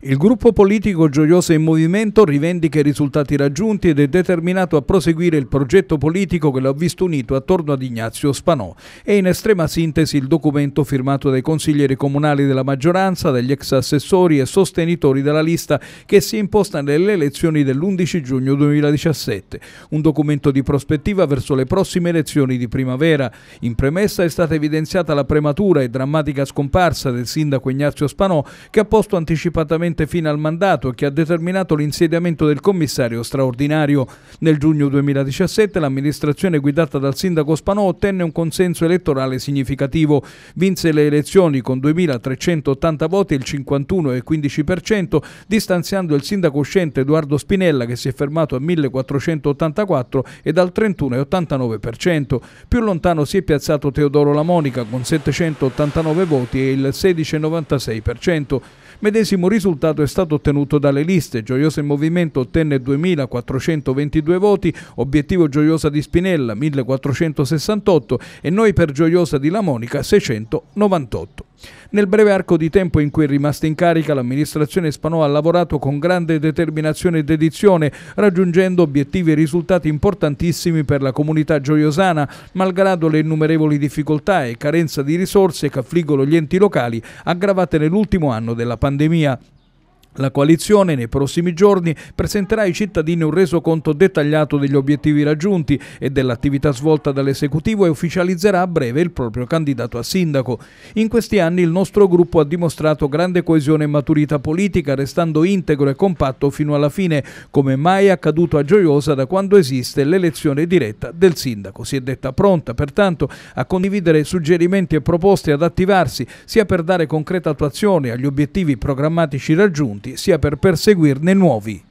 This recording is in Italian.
Il gruppo politico Gioioso in Movimento rivendica i risultati raggiunti ed è determinato a proseguire il progetto politico che l'ha visto unito attorno ad Ignazio Spanò. È in estrema sintesi il documento firmato dai consiglieri comunali della maggioranza, dagli ex assessori e sostenitori della lista che si imposta nelle elezioni dell'11 giugno 2017. Un documento di prospettiva verso le prossime elezioni di primavera. In premessa è stata evidenziata la prematura e drammatica scomparsa del sindaco Ignazio Spanò che ha posto anticipatamente praticamente fino al mandato e che ha determinato l'insediamento del commissario straordinario. Nel giugno 2017 l'amministrazione guidata dal sindaco Spanò ottenne un consenso elettorale significativo. Vinse le elezioni con 2.380 voti, il 51,15%, distanziando il sindaco uscente Edoardo Spinella che si è fermato a 1.484 e dal 31,89%. Più lontano si è piazzato Teodoro Lamonica con 789 voti e il 16,96%. Medesimo risultato è stato ottenuto dalle liste. Gioiosa in Movimento ottenne 2.422 voti, Obiettivo Gioiosa di Spinella 1.468 e Noi per Gioiosa di La Monica 698. Nel breve arco di tempo in cui è rimasta in carica, l'amministrazione Spanò ha lavorato con grande determinazione e dedizione, raggiungendo obiettivi e risultati importantissimi per la comunità gioiosana, malgrado le innumerevoli difficoltà e carenza di risorse che affliggono gli enti locali, aggravate nell'ultimo anno della pandemia. La coalizione nei prossimi giorni presenterà ai cittadini un resoconto dettagliato degli obiettivi raggiunti e dell'attività svolta dall'esecutivo e ufficializzerà a breve il proprio candidato a sindaco. In questi anni il nostro gruppo ha dimostrato grande coesione e maturità politica, restando integro e compatto fino alla fine, come mai accaduto a Gioiosa da quando esiste l'elezione diretta del sindaco. Si è detta pronta, pertanto, a condividere suggerimenti e proposte ad attivarsi sia per dare concreta attuazione agli obiettivi programmatici raggiunti sia per perseguirne nuovi.